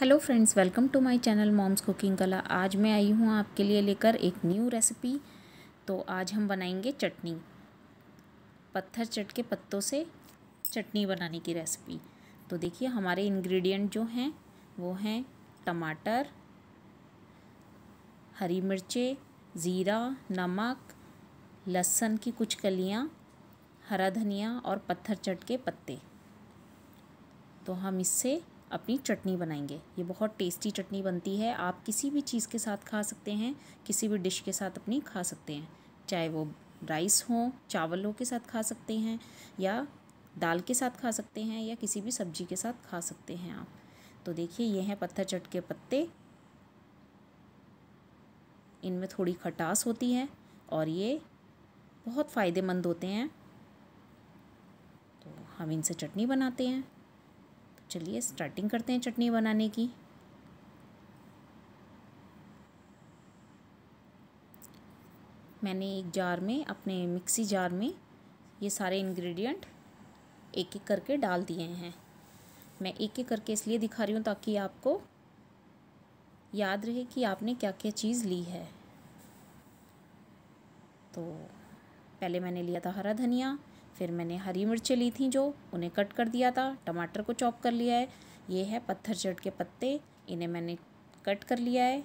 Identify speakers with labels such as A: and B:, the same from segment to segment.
A: hello friends welcome to my channel mom's cooking Kala आज मैं आई हूँ आपके लिए लेकर एक न्यू रेसिपी तो आज हम बनाएंगे चटनी पत्थर चट के पत्तों से चटनी बनाने की रेसिपी तो देखिए हमारे इंग्रेडिएंट जो हैं वो हैं टमाटर हरी मिर्चें ज़ीरा नमक लहसुन की कुछ कलियाँ हरा धनिया और पत्थर चट के पत्ते तो हम इससे अपनी चटनी बनाएंगे ये बहुत टेस्टी चटनी बनती है आप किसी भी चीज़ के साथ खा सकते हैं किसी भी डिश के साथ अपनी खा सकते हैं चाहे वो राइस हो चावलों के साथ खा सकते हैं या दाल के साथ खा सकते हैं या किसी भी सब्जी के साथ खा सकते हैं आप तो देखिए ये हैं पत्थर चट के पत्ते इनमें थोड़ी खटास होती है और ये बहुत फ़ायदेमंद होते हैं तो हम इनसे चटनी बनाते हैं चलिए स्टार्टिंग करते हैं चटनी बनाने की मैंने एक जार में अपने मिक्सी जार में ये सारे इंग्रेडिएंट एक एक करके डाल दिए हैं मैं एक एक करके इसलिए दिखा रही हूँ ताकि आपको याद रहे कि आपने क्या क्या चीज़ ली है तो पहले मैंने लिया था हरा धनिया फिर मैंने हरी मिर्चें ली थी जो उन्हें कट कर दिया था टमाटर को चॉप कर लिया है ये है पत्थर चट के पत्ते इन्हें मैंने कट कर लिया है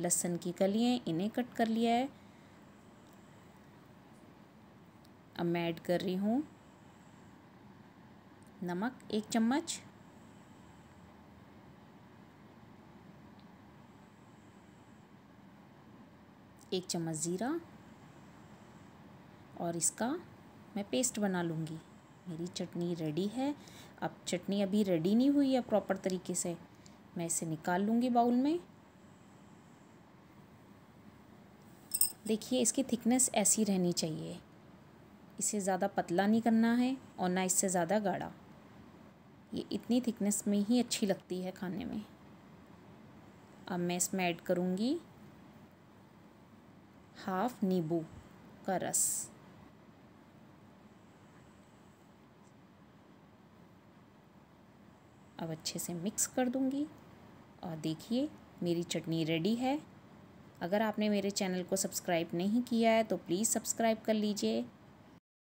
A: लहसुन की कलियाँ इन्हें कट कर लिया है अब मैं ऐड कर रही हूँ नमक एक चम्मच एक चम्मच ज़ीरा और इसका मैं पेस्ट बना लूँगी मेरी चटनी रेडी है अब चटनी अभी रेडी नहीं हुई है प्रॉपर तरीके से मैं इसे निकाल लूँगी बाउल में देखिए इसकी थिकनेस ऐसी रहनी चाहिए इसे ज़्यादा पतला नहीं करना है और ना इससे ज़्यादा गाढ़ा ये इतनी थिकनेस में ही अच्छी लगती है खाने में अब मैं इसमें ऐड करूँगी हाफ नींबू का रस अब अच्छे से मिक्स कर दूँगी और देखिए मेरी चटनी रेडी है अगर आपने मेरे चैनल को सब्सक्राइब नहीं किया है तो प्लीज़ सब्सक्राइब कर लीजिए